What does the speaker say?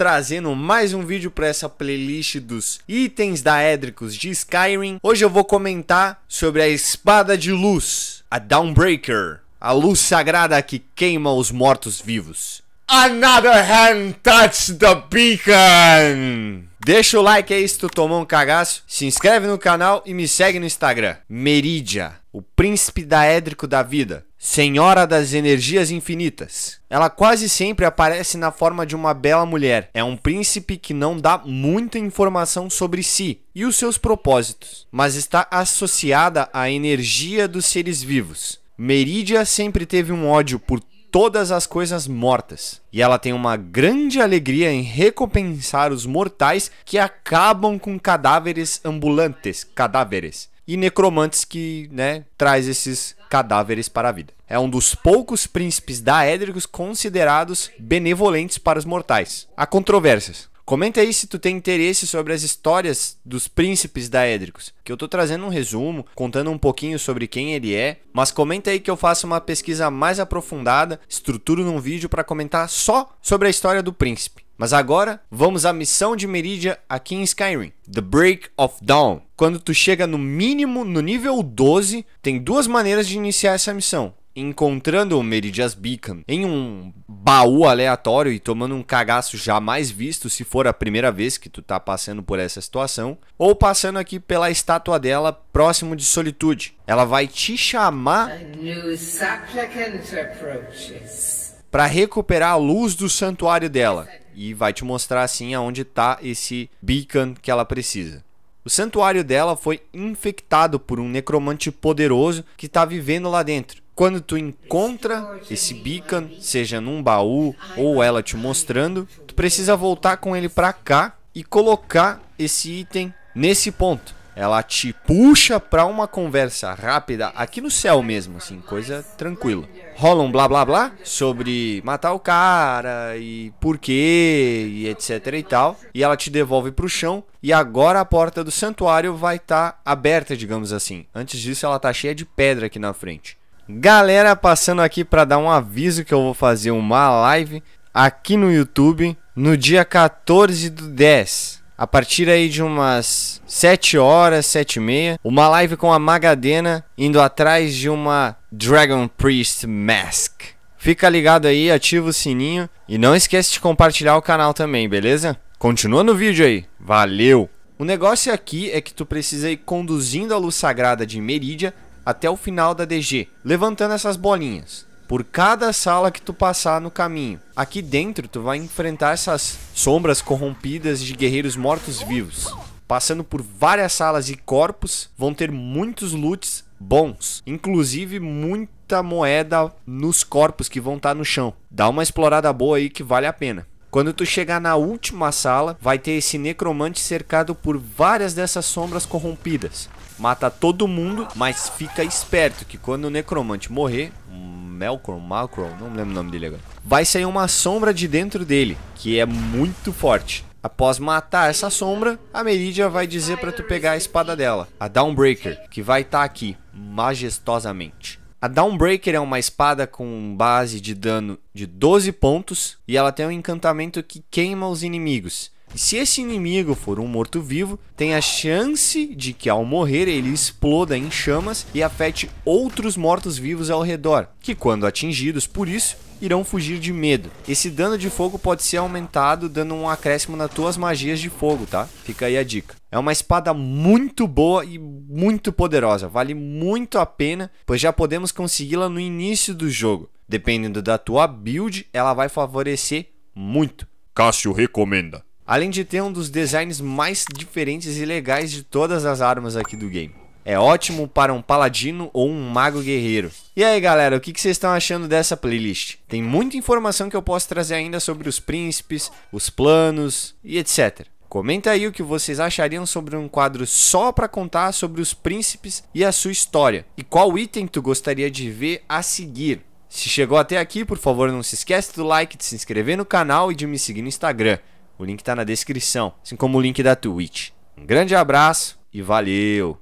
trazendo mais um vídeo para essa playlist dos itens daédricos de Skyrim. Hoje eu vou comentar sobre a espada de luz, a Downbreaker, a luz sagrada que queima os mortos-vivos. Another hand touched the beacon! Deixa o like aí se tu tomou um cagaço, se inscreve no canal e me segue no Instagram, Meridia, o príncipe daédrico da vida. Senhora das Energias Infinitas. Ela quase sempre aparece na forma de uma bela mulher. É um príncipe que não dá muita informação sobre si e os seus propósitos, mas está associada à energia dos seres vivos. Meridia sempre teve um ódio por todas as coisas mortas, e ela tem uma grande alegria em recompensar os mortais que acabam com cadáveres ambulantes, cadáveres e necromantes que, né, traz esses cadáveres para a vida. É um dos poucos príncipes daédricos considerados benevolentes para os mortais. Há controvérsias. Comenta aí se tu tem interesse sobre as histórias dos príncipes daédricos, que eu tô trazendo um resumo, contando um pouquinho sobre quem ele é, mas comenta aí que eu faço uma pesquisa mais aprofundada, estruturo num vídeo para comentar só sobre a história do príncipe. Mas agora, vamos à missão de Meridia aqui em Skyrim, The Break of Dawn. Quando tu chega no mínimo no nível 12, tem duas maneiras de iniciar essa missão encontrando o Meridias Beacon em um baú aleatório e tomando um cagaço jamais visto se for a primeira vez que tu tá passando por essa situação, ou passando aqui pela estátua dela próximo de Solitude. Ela vai te chamar para recuperar a luz do santuário dela e vai te mostrar assim aonde está esse beacon que ela precisa. O santuário dela foi infectado por um necromante poderoso que está vivendo lá dentro. Quando tu encontra esse beacon, seja num baú ou ela te mostrando, tu precisa voltar com ele para cá e colocar esse item nesse ponto ela te puxa para uma conversa rápida aqui no céu mesmo, assim, coisa tranquila. Rola um blá blá blá sobre matar o cara e por quê e etc e tal, e ela te devolve pro chão e agora a porta do santuário vai estar tá aberta, digamos assim. Antes disso ela tá cheia de pedra aqui na frente. Galera, passando aqui para dar um aviso que eu vou fazer uma live aqui no YouTube no dia 14 do 10 a partir aí de umas 7 horas, 7 e meia, uma live com a Magadena indo atrás de uma Dragon Priest Mask. Fica ligado aí, ativa o sininho e não esquece de compartilhar o canal também, beleza? Continua no vídeo aí, valeu! O negócio aqui é que tu precisa ir conduzindo a luz sagrada de Meridia até o final da DG, levantando essas bolinhas por cada sala que tu passar no caminho. Aqui dentro tu vai enfrentar essas sombras corrompidas de guerreiros mortos-vivos. Passando por várias salas e corpos, vão ter muitos loots bons, inclusive muita moeda nos corpos que vão estar tá no chão. Dá uma explorada boa aí que vale a pena. Quando tu chegar na última sala, vai ter esse necromante cercado por várias dessas sombras corrompidas. Mata todo mundo, mas fica esperto que quando o necromante morrer, Melkor, Malcron, não lembro o nome dele agora. Vai sair uma sombra de dentro dele, que é muito forte. Após matar essa sombra, a Meridia vai dizer para tu pegar a espada dela, a Downbreaker, que vai estar tá aqui, majestosamente. A Downbreaker é uma espada com base de dano de 12 pontos e ela tem um encantamento que queima os inimigos. Se esse inimigo for um morto-vivo, tem a chance de que ao morrer ele exploda em chamas e afete outros mortos-vivos ao redor, que quando atingidos por isso, irão fugir de medo. Esse dano de fogo pode ser aumentado dando um acréscimo nas tuas magias de fogo, tá? Fica aí a dica. É uma espada muito boa e muito poderosa, vale muito a pena, pois já podemos consegui-la no início do jogo. Dependendo da tua build, ela vai favorecer muito. Cássio recomenda. Além de ter um dos designs mais diferentes e legais de todas as armas aqui do game. É ótimo para um paladino ou um mago guerreiro. E aí galera, o que vocês estão achando dessa playlist? Tem muita informação que eu posso trazer ainda sobre os príncipes, os planos e etc. Comenta aí o que vocês achariam sobre um quadro só para contar sobre os príncipes e a sua história. E qual item tu gostaria de ver a seguir? Se chegou até aqui, por favor, não se esquece do like, de se inscrever no canal e de me seguir no Instagram. O link está na descrição, assim como o link da Twitch. Um grande abraço e valeu!